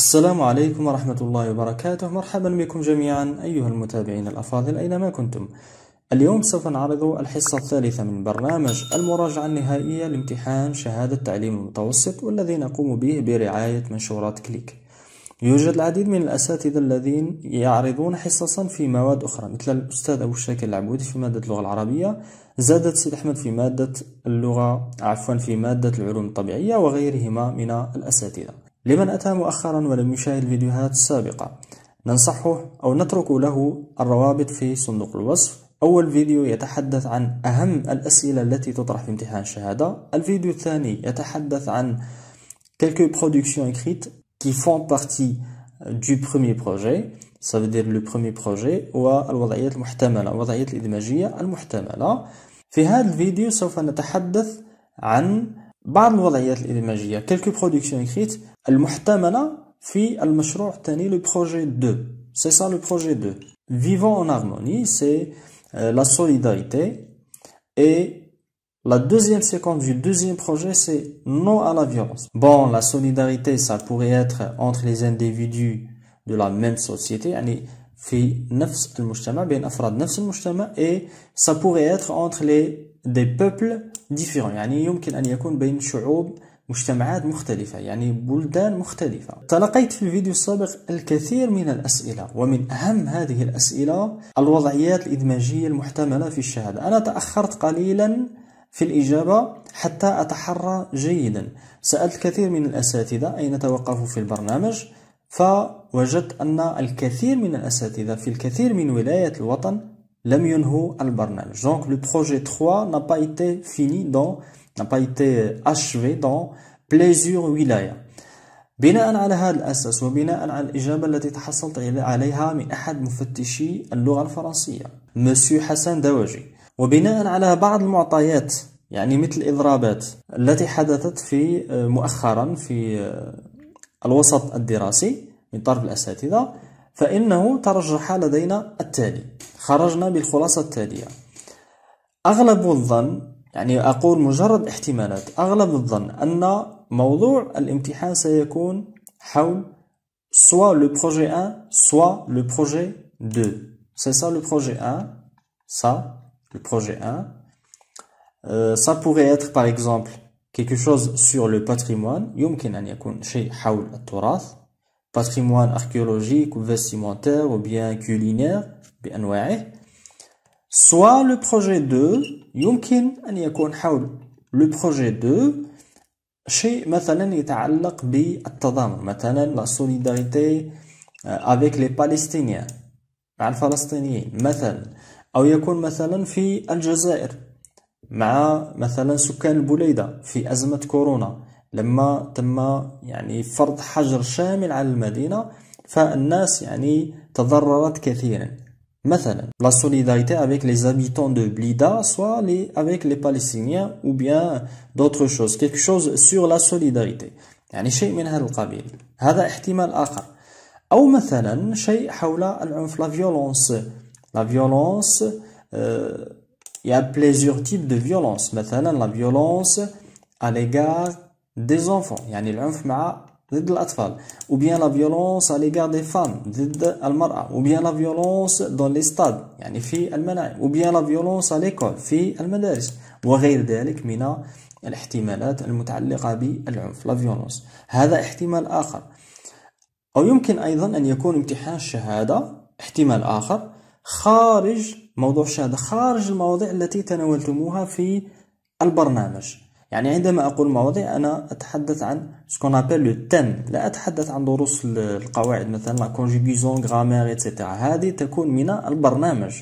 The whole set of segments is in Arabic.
السلام عليكم ورحمة الله وبركاته مرحبا بكم جميعا أيها المتابعين الأفاضل أينما كنتم اليوم سوف نعرض الحصة الثالثة من برنامج المراجعة النهائية لامتحان شهادة تعليم المتوسط والذي نقوم به برعاية منشورات كليك يوجد العديد من الأساتذة الذين يعرضون حصصا في مواد أخرى مثل الأستاذ أبو الشاكر العبودي في مادة اللغة العربية زادت سيد أحمد في مادة اللغة عفوا في مادة العلوم الطبيعية وغيرهما من الأساتذة لمن أتى مؤخرا ولم يشاهد الفيديوهات السابقة ننصحه أو نترك له الروابط في صندوق الوصف أول فيديو يتحدث عن أهم الأسئلة التي تطرح في امتحان الشهادة الفيديو الثاني يتحدث عن quelques productions écrites qui font partie du premier projet ça veut dire le premier projet والوضعيات المحتملة الوضعيات الإدماجية المحتملة في هذا الفيديو سوف نتحدث عن il y a quelques productions écrites le projet 2 c'est ça le projet 2 vivant en harmonie c'est euh, la solidarité et la deuxième séquence du deuxième projet, c'est non à la violence. Bon, la solidarité, ça pourrait être entre les individus de la même société, et ça pourrait être entre les دي بوبل ديفيرون يعني يمكن أن يكون بين شعوب مجتمعات مختلفة يعني بلدان مختلفة تلقيت في الفيديو السابق الكثير من الأسئلة ومن أهم هذه الأسئلة الوضعيات الإدماجية المحتملة في الشهادة أنا تأخرت قليلا في الإجابة حتى أتحرى جيدا سألت كثير من الأساتذة أين توقفوا في البرنامج فوجدت أن الكثير من الأساتذة في الكثير من ولايات الوطن لم ينهوا البرنامج دونك لو بروجي 3 نا با ايتي فيني دون نا با ايتي اشفي دون بليزور ولاية بناء على هذا الأساس وبناء على الإجابة التي تحصلت عليها من أحد مفتشي اللغة الفرنسية مسيو حسن دواجي وبناء على بعض المعطيات يعني مثل الإضرابات التي حدثت في مؤخرا في الوسط الدراسي من طرف الأساتذة فإنه ترجح لدينا التالي خرجنا بالخلاصة التالية أغلب الظن يعني أقول مجرد احتمالات أغلب الظن أن موضوع الامتحان سيكون حول سواء لو بروجي 1 سواء لو بروجي 2 سي سا لو بروجي 1 سا لو بروجي 1 سا بوغي اتر باغ اكزومبل كيكو شوز سور لو باتريمون يمكن أن يكون شيء حول التراث patrimoine archéologique ou vestimentaire ou bien culinaire بأنواعه soit le projet 2 يمكن أن يكون حول le projet 2 شيء مثلا يتعلق بالتضامن مثلا la solidarité euh, avec les palestiniens مع الفلسطينيين مثلا أو يكون مثلا في الجزائر مع مثلا سكان البوليده في أزمة كورونا لما تم يعني فرض حجر شامل على المدينه فالناس يعني تضررت كثيرا مثلا لا سوليداريتي افيك لي زابيتون دو بليدا سوا لي افيك لي باليستينيان او بيان دوتر شوز كيك شوز سور لا سوليداريتي يعني شيء من هذا القبيل هذا احتمال اخر او مثلا شيء حول العنف لا فيولونس لا فيولونس يا بليزيور تيب دو فيولونس مثلا لا فيولونس على ليغار دي زونفون يعني العنف مع ضد الأطفال ou bien la violence à l'égard des femmes ضد المرأة ou bien la violence dans les stades يعني في الملاعب ou bien la violence à l'école في المدارس وغير ذلك من الاحتمالات المتعلقة بالعنف لا فيولونس هذا احتمال آخر أو يمكن أيضا أن يكون امتحان الشهادة احتمال آخر خارج موضوع الشهادة خارج المواضيع التي تناولتموها في البرنامج يعني عندما أقول مواضيع أنا أتحدث عن ce qu'on appelle le thème لا أتحدث عن دروس القواعد مثلا la conjugaison, grammaire, etc. هذه تكون من البرنامج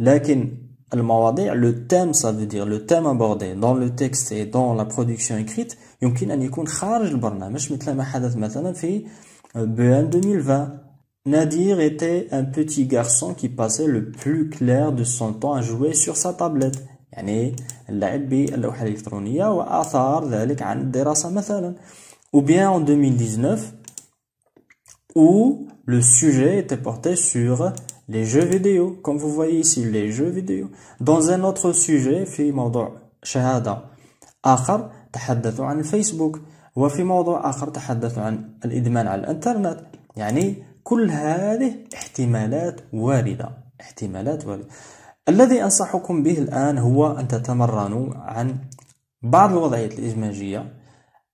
لكن المواضيع le thème ça veut dire le thème abordé dans le texte et dans la production écrite يمكن ان يكون خارج البرنامج مثل ما حدث مثلا في BN 2020 Nadir était un petit garçon qui passait le plus clair de son temps à jouer sur sa tablette. يعني اللعب باللوحة الإلكترونية وآثار ذلك عن الدراسة مثلا بيان أون en 2019 أو le sujet était porté sur les jeux vidéo comme vous voyez ici les jeux vidéo dans un autre sujet في موضوع شهادة آخر تحدثوا عن الفيسبوك وفي موضوع آخر تحدثوا عن الإدمان على الإنترنت يعني كل هذه احتمالات واردة احتمالات واردة الذي أنصحكم به الآن هو أن تتمرنوا عن بعض الوضعيات الإزماجية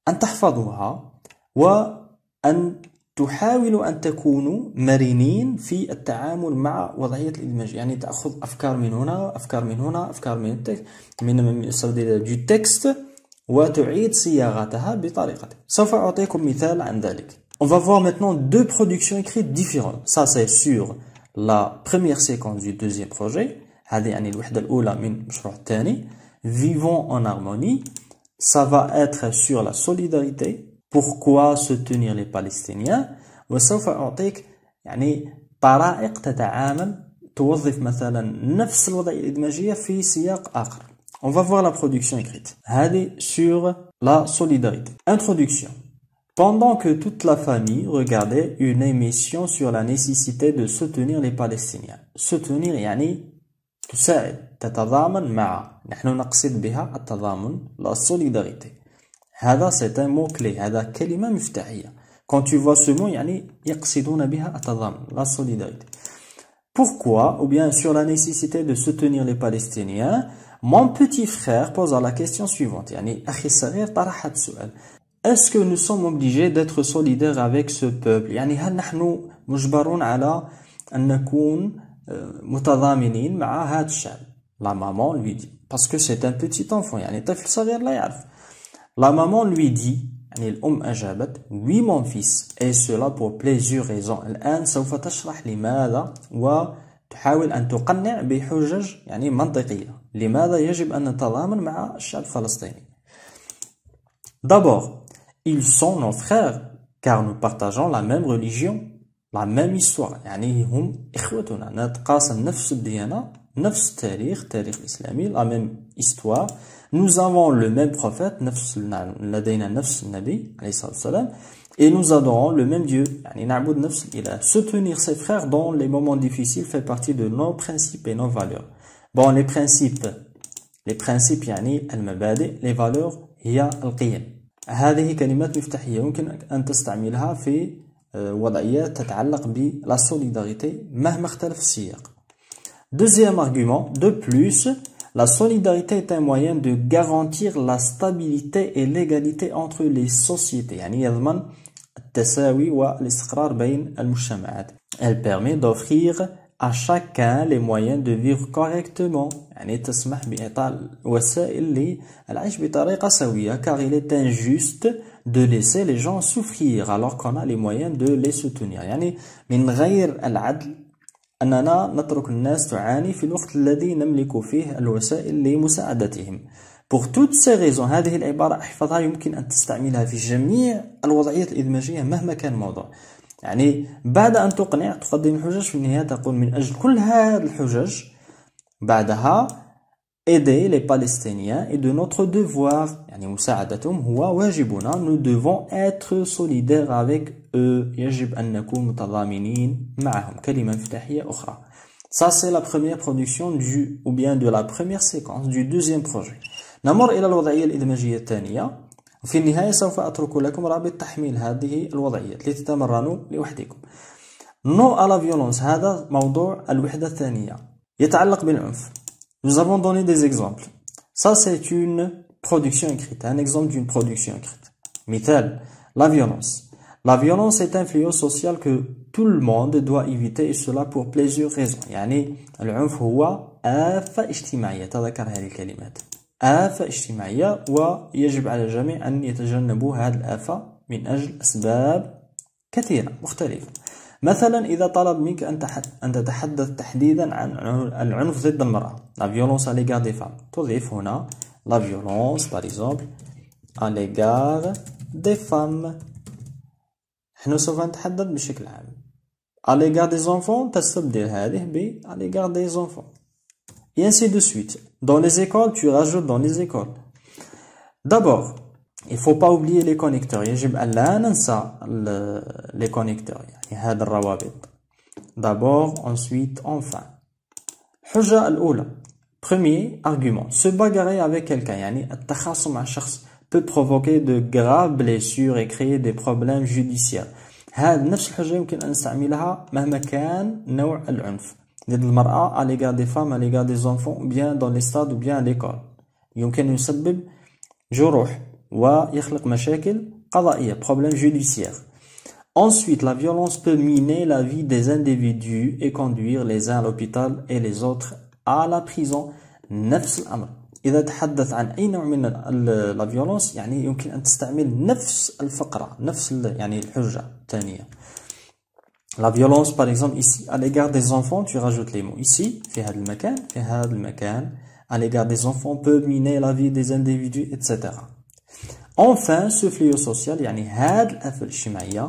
أن تحفظوها وأن تحاولوا أن تكونوا مرنين في التعامل مع وضعية الإدماج يعني تأخذ أفكار من هنا أفكار من هنا أفكار من التك من دو تكست وتعيد صياغتها بطريقتك سوف أعطيكم مثال عن ذلك On va voir maintenant deux productions écrites différentes. Ça, c'est sur la première séquence du deuxième projet. Vivons en harmonie ça va être sur la solidarité pourquoi soutenir les Palestiniens يعني طرائق تتعامل توظف On va voir la production écrite. Allez sur la solidarité. Introduction. Pendant que toute la famille regardait une émission sur la nécessité de soutenir les Palestiniens. Soutenir, yani, تساعد تتضامن la solidarité c'est un mot clé quand tu vois ce mot يعني يقصدون بها la solidarité pourquoi ou bien sur la nécessité de soutenir les Palestiniens mon petit frère posa la question suivante est-ce que nous sommes obligés d'être solidaires avec ce peuple متضامنين مع هذا الشعب لا مامون لوي دي باسكو سي ان بوتي انفون يعني طفل صغير لا يعرف لا مامون لوي دي يعني الام اجابت وي مون فيس اي سولا بور بليزيور ريزون الان سوف تشرح لماذا وتحاول ان تقنع بحجج يعني منطقيه لماذا يجب ان نتضامن مع الشعب الفلسطيني دابور ils sont nos frères car nous partageons la même religion la même histoire, nous avons le même نفس Et nous adorons le même Dieu. Se soutenir ses frères dans les moments difficiles fait partie de nos principes et nos valeurs. Bon, les principes, les principes, les valeurs, il y a le qiyam. وضعيات تتعلق la solidarité مهما اختلف السياق Deuxième argument, de plus, la solidarité est un moyen de garantir la stabilité et l'égalité entre les sociétés. يعني يضمن التساوي والاستقرار بين المجتمعات. Elle permet d'offrir à chacun les moyens de vivre correctement. يعني تسمح بإعطاء الوسائل للعيش بطريقة سوية car il est injuste de laisser les gens souffrir alors qu'on a les moyens de les soutenir يعني من غير العدل أننا نترك الناس تعاني في الوقت الذي نملك فيه الوسائل لمساعدتهم Pour toutes ces raisons هذه العبارة احفظها يمكن أن تستعملها في جميع الوضعيات الإدماجية مهما كان الموضوع يعني بعد أن تقنع تقدم الحجج في النهاية تقول من أجل كل هذه الحجج بعدها aider les Palestiniens et de notre devoir. Nous devons être solidaires avec eux. Ça c'est la première production du ou bien de la première séquence du deuxième projet. نمر إلى الوضعية الإدماجية الثانية. وفي النهاية سوف أترك لكم رابط تحميل هذه الوضعية لتتمرنوا لوحدكم. نو no à violence هذا موضوع الوحدة الثانية. يتعلق بالعنف. Nous avons donné des exemples. Ça, c'est une production écrite, un exemple d'une production écrite. la violence. La violence est un fléau social que tout le monde doit éviter et cela pour plusieurs raisons. يعني العنف هو آفة اجتماعية تذكر هذه الكلمات آفة اجتماعية ويجب على الجميع أن يتجنبوا هذه الآفة من أجل أسباب كثيرة مختلفة مثلا اذا طلب منك la violence à l'égard des femmes la violence par exemple à l'égard des femmes à l'égard des enfants et ainsi de suite dans les écoles tu rajoutes dans les écoles d'abord il faut pas oublier les connecteurs les connecteurs D'abord, ensuite, enfin. حجة الأولى Premier argument. Se bagarrer avec quelqu'un, يعني التخاصم مع شخص peut provoquer de graves blessures et créer des problèmes judiciaires. هذا نفس الحجة يمكن أن نستعملها مهما كان نوع العنف ضد المرأة à l'égard des femmes, à l'égard des enfants, bien dans les stades ou bien à l'école. يمكن يسبب جروح ويخلق مشاكل قضائية, problèmes judiciaires. Ensuite, la violence peut miner la vie des individus et conduire les uns à l'hôpital et les autres à la prison. نفس تحدث عن نوع من لا يعني يمكن تستعمل La violence, par exemple, ici, à l'égard des enfants, tu rajoutes les mots ici, à l'égard des enfants peut miner la vie des individus, etc. Enfin, ce fléau social, يعني هذا fléau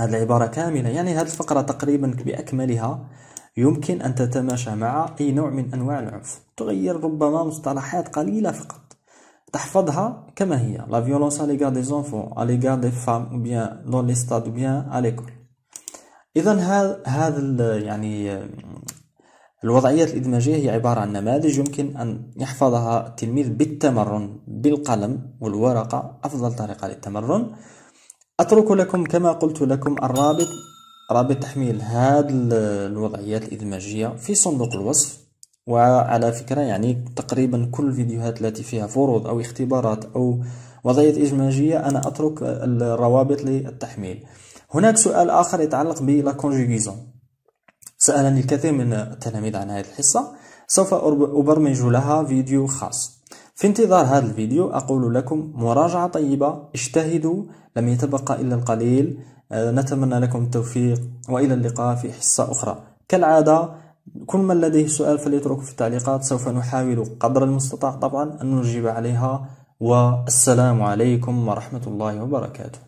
هذه العبارة كاملة يعني هذه الفقرة تقريبا بأكملها يمكن أن تتماشى مع أي نوع من أنواع العنف تغير ربما مصطلحات قليلة فقط تحفظها كما هي لا فيولونس على l'égard دي enfants على l'égard دي فام او بيان dans لي ستاد او بيان على ليكول اذا هذا هذا يعني الوضعيات الادماجيه هي عباره عن نماذج يمكن ان يحفظها التلميذ بالتمرن بالقلم والورقه افضل طريقه للتمرن أترك لكم كما قلت لكم الرابط رابط تحميل هذه الوضعيات الإدماجية في صندوق الوصف وعلى فكرة يعني تقريبا كل الفيديوهات التي فيها فروض أو اختبارات أو وضعيات إدماجية أنا أترك الروابط للتحميل هناك سؤال آخر يتعلق بلا كونجيغيزون سألني الكثير من التلاميذ عن هذه الحصة سوف أبرمج لها فيديو خاص في انتظار هذا الفيديو أقول لكم مراجعة طيبة اجتهدوا لم يتبقى إلا القليل آه، نتمنى لكم التوفيق وإلى اللقاء في حصة أخرى كالعادة كل من لديه سؤال فليتركه في التعليقات سوف نحاول قدر المستطاع طبعا أن نجيب عليها والسلام عليكم ورحمة الله وبركاته